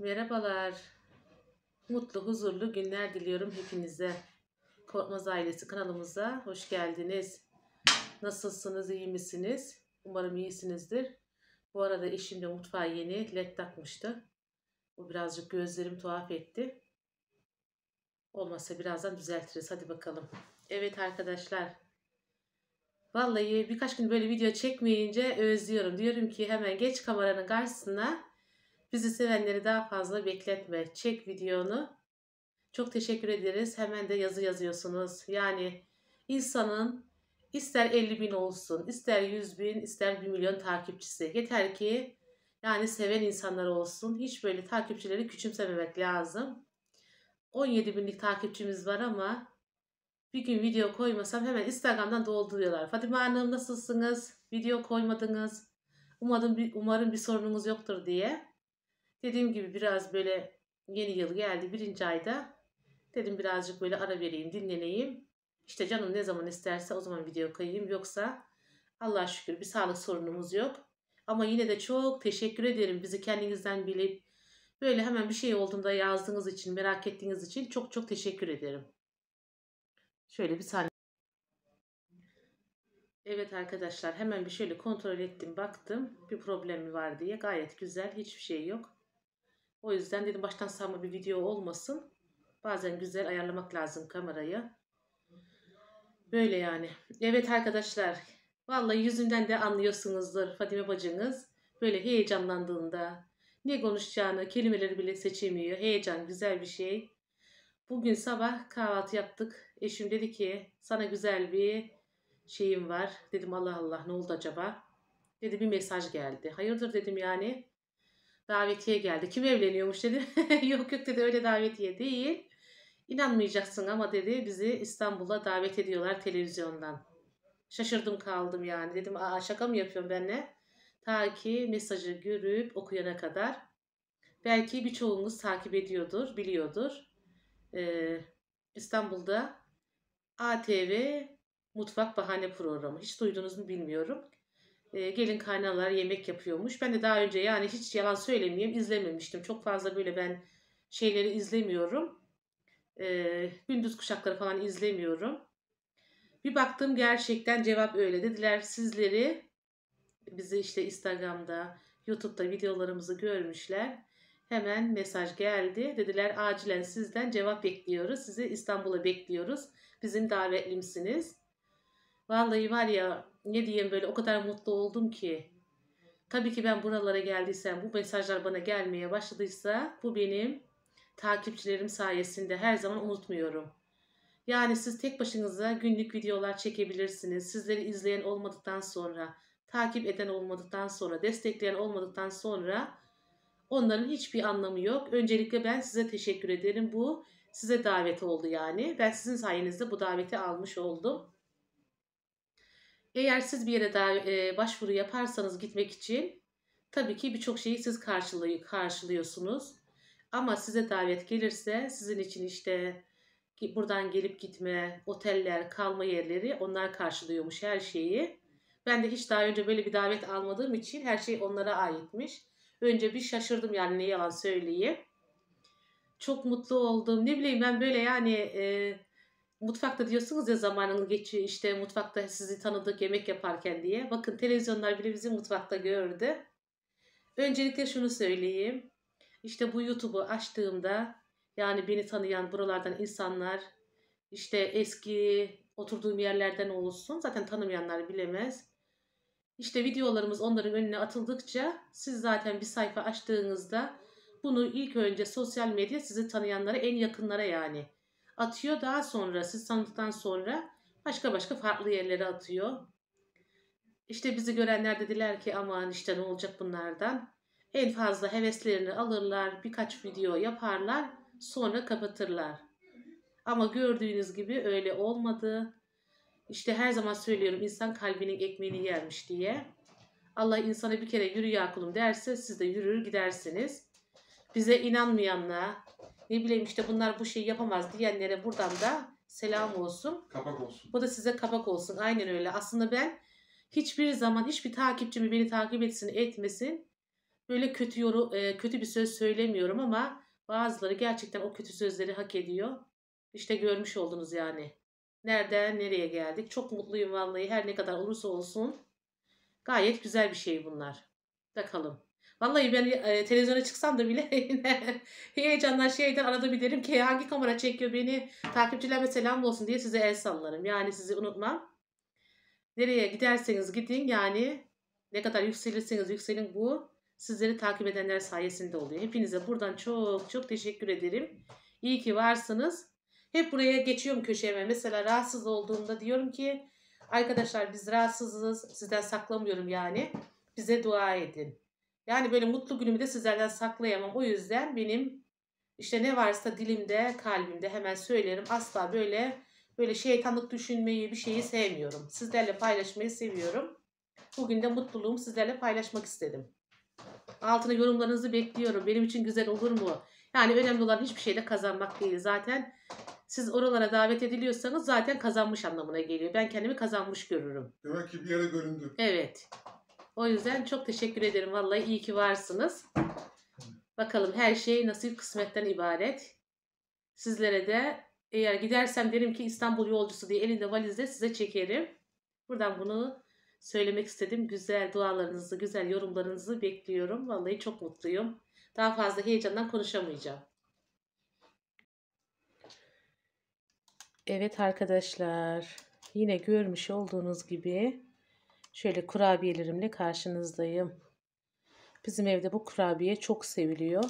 Merhabalar. Mutlu, huzurlu günler diliyorum hepinize. Korkmaz ailesi kanalımıza hoş geldiniz. Nasılsınız, iyi misiniz? Umarım iyisinizdir. Bu arada eşim de mutfağa yeni led takmıştı. Bu birazcık gözlerim tuhaf etti. Olmazsa birazdan düzeltiriz. Hadi bakalım. Evet arkadaşlar. Vallahi birkaç gün böyle video çekmeyince özlüyorum. Diyorum ki hemen geç kameranın karşısına Bizi sevenleri daha fazla bekletme. Çek videonu. Çok teşekkür ederiz. Hemen de yazı yazıyorsunuz. Yani insanın ister 50 bin olsun, ister 100 bin, ister 1 milyon takipçisi. Yeter ki yani seven insanlar olsun. Hiç böyle takipçileri küçümsememek lazım. 17 binlik takipçimiz var ama bir gün video koymasam hemen Instagram'dan dolduruyorlar. Fatime Hanım nasılsınız? Video koymadınız. Umarım bir, umarım bir sorununuz yoktur diye. Dediğim gibi biraz böyle yeni yıl geldi birinci ayda. Dedim birazcık böyle ara vereyim, dinleneyim. işte canım ne zaman isterse o zaman video koyayım. Yoksa Allah şükür bir sağlık sorunumuz yok. Ama yine de çok teşekkür ederim bizi kendinizden bilip böyle hemen bir şey olduğunda yazdığınız için, merak ettiğiniz için çok çok teşekkür ederim. Şöyle bir saniye. Evet arkadaşlar hemen bir şöyle kontrol ettim baktım bir problemi var diye gayet güzel hiçbir şey yok. O yüzden dedim baştan sağma bir video olmasın. Bazen güzel ayarlamak lazım kamerayı. Böyle yani. Evet arkadaşlar. Vallahi yüzümden de anlıyorsunuzdur Fatime bacınız. Böyle heyecanlandığında ne konuşacağını kelimeleri bile seçemiyor. Heyecan güzel bir şey. Bugün sabah kahvaltı yaptık. Eşim dedi ki sana güzel bir şeyim var. Dedim Allah Allah ne oldu acaba? Dedi bir mesaj geldi. Hayırdır dedim yani davetiye geldi. Kim evleniyormuş dedi. yok yok dedi öyle davetiye değil. İnanmayacaksın ama dedi bizi İstanbul'a davet ediyorlar televizyondan. Şaşırdım kaldım yani. Dedim aa şaka mı yapıyorum benle? Ta ki mesajı görüp okuyana kadar. Belki birçoğunuz takip ediyordur, biliyordur. Ee, İstanbul'da ATV Mutfak Bahane Programı. Hiç duydunuz mu bilmiyorum e, gelin kaynanalar yemek yapıyormuş. Ben de daha önce yani hiç yalan söylemeyeyim izlememiştim. Çok fazla böyle ben şeyleri izlemiyorum. E, gündüz kuşakları falan izlemiyorum. Bir baktım gerçekten cevap öyle. Dediler sizleri bizi işte Instagram'da, YouTube'da videolarımızı görmüşler. Hemen mesaj geldi. Dediler acilen sizden cevap bekliyoruz. Sizi İstanbul'a bekliyoruz. Bizim davetlimsiniz. Vallahi var ya ne diyeyim böyle o kadar mutlu oldum ki. Tabii ki ben buralara geldiysem, bu mesajlar bana gelmeye başladıysa bu benim takipçilerim sayesinde her zaman unutmuyorum. Yani siz tek başınıza günlük videolar çekebilirsiniz. Sizleri izleyen olmadıktan sonra, takip eden olmadıktan sonra, destekleyen olmadıktan sonra onların hiçbir anlamı yok. Öncelikle ben size teşekkür ederim. Bu size davet oldu yani. Ben sizin sayenizde bu daveti almış oldum. Eğer siz bir yere daha e, başvuru yaparsanız gitmek için tabii ki birçok şeyi siz karşılıyor, karşılıyorsunuz. Ama size davet gelirse sizin için işte buradan gelip gitme, oteller, kalma yerleri onlar karşılıyormuş her şeyi. Ben de hiç daha önce böyle bir davet almadığım için her şey onlara aitmiş. Önce bir şaşırdım yani ne yalan söyleyeyim. Çok mutlu oldum. Ne bileyim ben böyle yani e, mutfakta diyorsunuz ya zamanını geçiyor işte mutfakta sizi tanıdık yemek yaparken diye. Bakın televizyonlar bile bizi mutfakta gördü. Öncelikle şunu söyleyeyim. İşte bu YouTube'u açtığımda yani beni tanıyan buralardan insanlar işte eski oturduğum yerlerden olsun. Zaten tanımayanlar bilemez. İşte videolarımız onların önüne atıldıkça siz zaten bir sayfa açtığınızda bunu ilk önce sosyal medya sizi tanıyanlara en yakınlara yani atıyor. Daha sonra siz tanıdıktan sonra başka başka farklı yerlere atıyor. İşte bizi görenler dediler ki aman işte ne olacak bunlardan. En fazla heveslerini alırlar, birkaç video yaparlar, sonra kapatırlar. Ama gördüğünüz gibi öyle olmadı. İşte her zaman söylüyorum insan kalbinin ekmeğini yermiş diye. Allah insana bir kere yürü ya kulum derse siz de yürür gidersiniz. Bize inanmayanla, ne bileyim işte bunlar bu şeyi yapamaz diyenlere buradan da selam olsun. Kapak olsun. Bu da size kapak olsun. Aynen öyle. Aslında ben hiçbir zaman hiçbir takipçimi beni takip etsin etmesin böyle kötü yoru, e, kötü bir söz söylemiyorum ama bazıları gerçekten o kötü sözleri hak ediyor. İşte görmüş oldunuz yani. Nereden nereye geldik? Çok mutluyum vallahi her ne kadar olursa olsun. Gayet güzel bir şey bunlar. Bakalım. Vallahi ben e, televizyona çıksam da bile yine heyecandan şeyden arada bir derim ki hangi kamera çekiyor beni takipçilerime selam olsun diye size el sallarım. Yani sizi unutmam. Nereye giderseniz gidin yani ne kadar yükselirseniz yükselin bu sizleri takip edenler sayesinde oluyor. Hepinize buradan çok çok teşekkür ederim. İyi ki varsınız. Hep buraya geçiyorum köşeme. Mesela rahatsız olduğumda diyorum ki arkadaşlar biz rahatsızız. Sizden saklamıyorum yani. Bize dua edin. Yani böyle mutlu günümü de sizlerden saklayamam. O yüzden benim işte ne varsa dilimde, kalbimde hemen söylerim. Asla böyle böyle şeytanlık düşünmeyi, bir şeyi sevmiyorum. Sizlerle paylaşmayı seviyorum. Bugün de mutluluğumu sizlerle paylaşmak istedim. Altına yorumlarınızı bekliyorum. Benim için güzel olur mu? Yani önemli olan hiçbir şeyde kazanmak değil. Zaten siz oralara davet ediliyorsanız zaten kazanmış anlamına geliyor. Ben kendimi kazanmış görürüm. Demek ki bir yere göründü. Evet. O yüzden çok teşekkür ederim. Vallahi iyi ki varsınız. Bakalım her şey nasıl kısmetten ibaret. Sizlere de eğer gidersem derim ki İstanbul yolcusu diye elinde valizle size çekerim. Buradan bunu söylemek istedim. Güzel dualarınızı, güzel yorumlarınızı bekliyorum. Vallahi çok mutluyum. Daha fazla heyecandan konuşamayacağım. Evet arkadaşlar, yine görmüş olduğunuz gibi Şöyle kurabiyelerimle karşınızdayım. Bizim evde bu kurabiye çok seviliyor.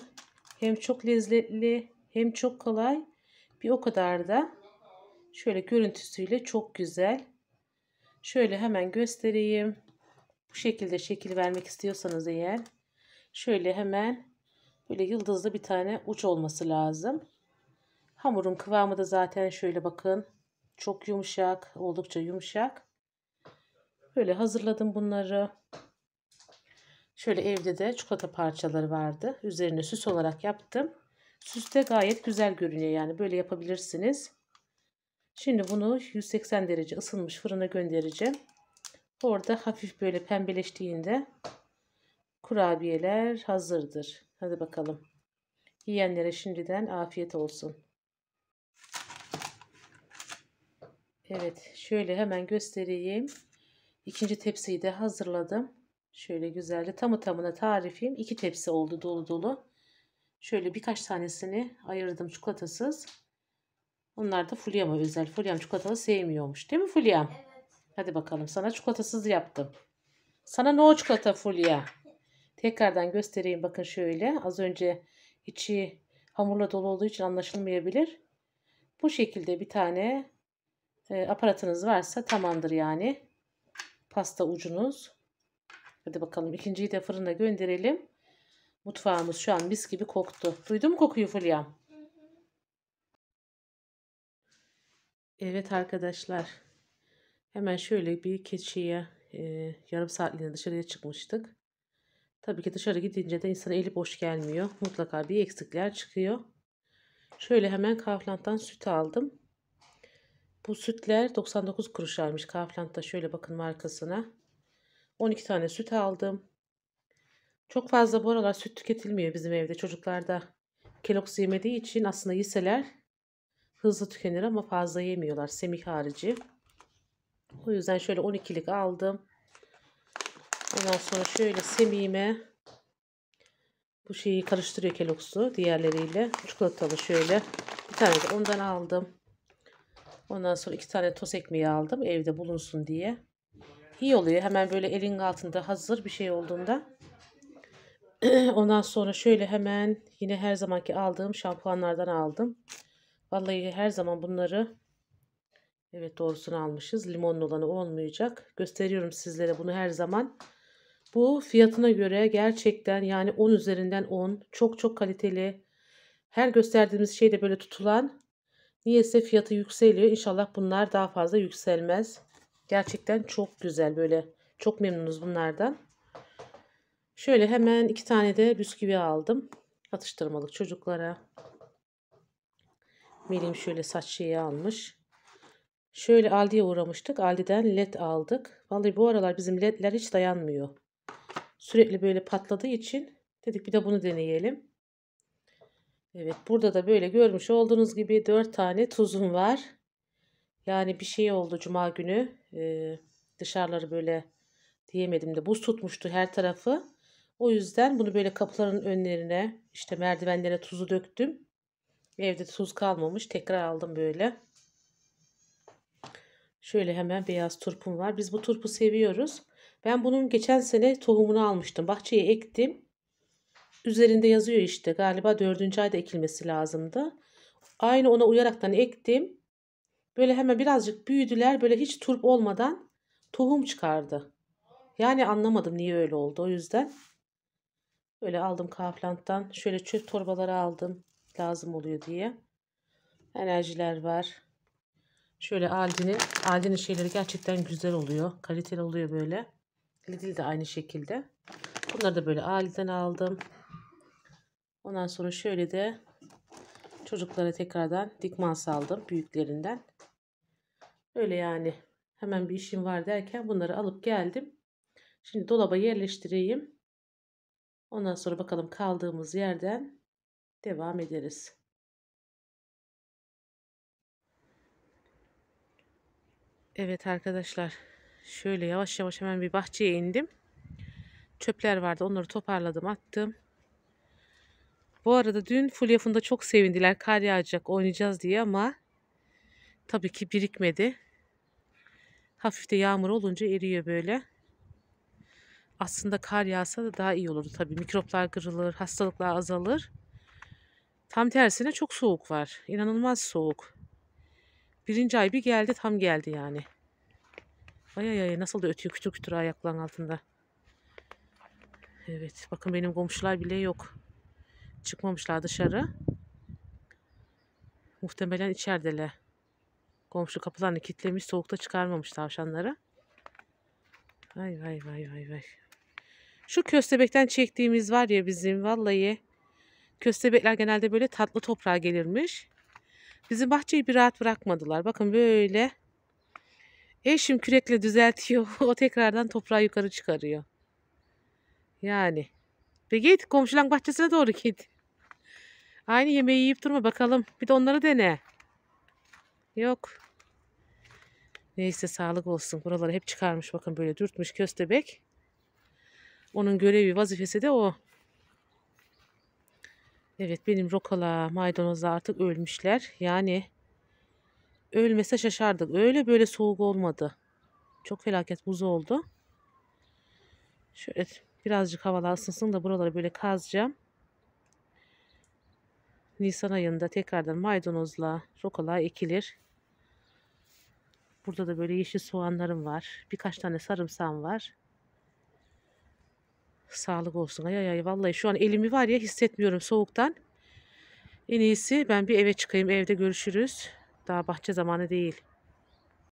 Hem çok lezzetli hem çok kolay. Bir o kadar da şöyle görüntüsüyle çok güzel. Şöyle hemen göstereyim. Bu şekilde şekil vermek istiyorsanız eğer şöyle hemen böyle yıldızlı bir tane uç olması lazım. Hamurun kıvamı da zaten şöyle bakın. Çok yumuşak, oldukça yumuşak. Böyle hazırladım bunları. Şöyle evde de çikolata parçaları vardı. Üzerine süs olarak yaptım. Süs de gayet güzel görünüyor yani böyle yapabilirsiniz. Şimdi bunu 180 derece ısınmış fırına göndereceğim. Orada hafif böyle pembeleştiğinde kurabiyeler hazırdır. Hadi bakalım. Yiyenlere şimdiden afiyet olsun. Evet şöyle hemen göstereyim. İkinci tepsiyi de hazırladım. Şöyle güzelce tamı tamına tarifim iki tepsi oldu dolu dolu. Şöyle birkaç tanesini ayırdım çikolatasız. Bunlar da Fulya'ma özel. Fulya'm çikolatalı sevmiyormuş. Değil mi Fulya'm? Evet. Hadi bakalım sana çikolatasız yaptım. Sana ne çikolata Fulya? Tekrardan göstereyim bakın şöyle. Az önce içi hamurla dolu olduğu için anlaşılmayabilir. Bu şekilde bir tane e, aparatınız varsa tamamdır yani pasta ucunuz. Hadi bakalım ikinciyi de fırına gönderelim. Mutfağımız şu an mis gibi koktu. Duydun mu kokuyu Fulya? Evet arkadaşlar. Hemen şöyle bir keçiye e, yarım saatliğine dışarıya çıkmıştık. Tabii ki dışarı gidince de insana eli boş gelmiyor. Mutlaka bir eksikler çıkıyor. Şöyle hemen kahvlantan süt aldım. Bu sütler 99 kuruşarmış. Kaufland'da şöyle bakın markasına. 12 tane süt aldım. Çok fazla bu aralar süt tüketilmiyor bizim evde. Çocuklar da Kellogg's yemediği için aslında yiseler hızlı tükenir ama fazla yemiyorlar. Semih harici. O yüzden şöyle 12'lik aldım. Ondan sonra şöyle semime bu şeyi karıştırıyor Kellogg'su diğerleriyle. Çikolatalı şöyle. Bir tane de ondan aldım. Ondan sonra iki tane toz ekmeği aldım evde bulunsun diye. İyi oluyor hemen böyle elin altında hazır bir şey olduğunda. Ondan sonra şöyle hemen yine her zamanki aldığım şampuanlardan aldım. Vallahi her zaman bunları evet doğrusunu almışız. Limonlu olanı olmayacak. Gösteriyorum sizlere bunu her zaman. Bu fiyatına göre gerçekten yani 10 üzerinden 10 çok çok kaliteli. Her gösterdiğimiz şeyde böyle tutulan Niyeyse fiyatı yükseliyor. İnşallah bunlar daha fazla yükselmez. Gerçekten çok güzel böyle. Çok memnunuz bunlardan. Şöyle hemen iki tane de bisküvi aldım. Atıştırmalık çocuklara. Melim şöyle saç şeyi almış. Şöyle Aldi'ye uğramıştık. Aldi'den led aldık. Vallahi bu aralar bizim ledler hiç dayanmıyor. Sürekli böyle patladığı için dedik bir de bunu deneyelim. Evet burada da böyle görmüş olduğunuz gibi 4 tane tuzum var. Yani bir şey oldu cuma günü. Ee, dışarıları böyle diyemedim de buz tutmuştu her tarafı. O yüzden bunu böyle kapıların önlerine işte merdivenlere tuzu döktüm. Evde tuz kalmamış tekrar aldım böyle. Şöyle hemen beyaz turpum var. Biz bu turpu seviyoruz. Ben bunun geçen sene tohumunu almıştım. Bahçeye ektim. Üzerinde yazıyor işte galiba dördüncü ayda ekilmesi lazımdı. Aynı ona uyaraktan ektim. Böyle hemen birazcık büyüdüler böyle hiç turp olmadan tohum çıkardı. Yani anlamadım niye öyle oldu o yüzden. Böyle aldım Kaufland'dan şöyle çöp torbaları aldım lazım oluyor diye. Enerjiler var. Şöyle Aldi'nin Aldi'nin şeyleri gerçekten güzel oluyor. Kaliteli oluyor böyle. Lidl de aynı şekilde. Bunları da böyle Aldi'den aldım. Ondan sonra şöyle de çocuklara tekrardan dikman saldım büyüklerinden. Öyle yani hemen bir işim var derken bunları alıp geldim. Şimdi dolaba yerleştireyim. Ondan sonra bakalım kaldığımız yerden devam ederiz. Evet arkadaşlar şöyle yavaş yavaş hemen bir bahçeye indim. Çöpler vardı onları toparladım attım. Bu arada dün Fulyaf'ında çok sevindiler. Kar yağacak oynayacağız diye ama tabii ki birikmedi. Hafif de yağmur olunca eriyor böyle. Aslında kar yağsa da daha iyi olurdu tabii. Mikroplar kırılır, hastalıklar azalır. Tam tersine çok soğuk var. İnanılmaz soğuk. Birinci ay bir geldi tam geldi yani. Ay ay ay nasıl da ötüyor kütür kütür ayakların altında. Evet bakın benim komşular bile yok çıkmamışlar dışarı. Muhtemelen içerideler. Komşu kapılarını kilitlemiş soğukta çıkarmamış tavşanları. Vay vay vay vay vay. Şu köstebekten çektiğimiz var ya bizim vallahi. Köstebekler genelde böyle tatlı toprağa gelirmiş. Bizim bahçeyi bir rahat bırakmadılar. Bakın böyle. Eşim kürekle düzeltiyor. o tekrardan toprağı yukarı çıkarıyor. Yani. Ve git komşuların bahçesine doğru git. Aynı yemeği yiyip durma bakalım. Bir de onları dene. Yok. Neyse sağlık olsun. Buraları hep çıkarmış. Bakın böyle dürtmüş köstebek. Onun görevi vazifesi de o. Evet benim rokala maydanozlar artık ölmüşler. Yani ölmese şaşardık. Öyle böyle soğuk olmadı. Çok felaket buz oldu. Şöyle birazcık havalar ısınsın da buraları böyle kazacağım. Nisan ayında tekrardan maydanozla rokola ekilir. Burada da böyle yeşil soğanlarım var. Birkaç tane sarımsağım var. Sağlık olsun. Ay ay ay vallahi şu an elimi var ya hissetmiyorum soğuktan. En iyisi ben bir eve çıkayım. Evde görüşürüz. Daha bahçe zamanı değil.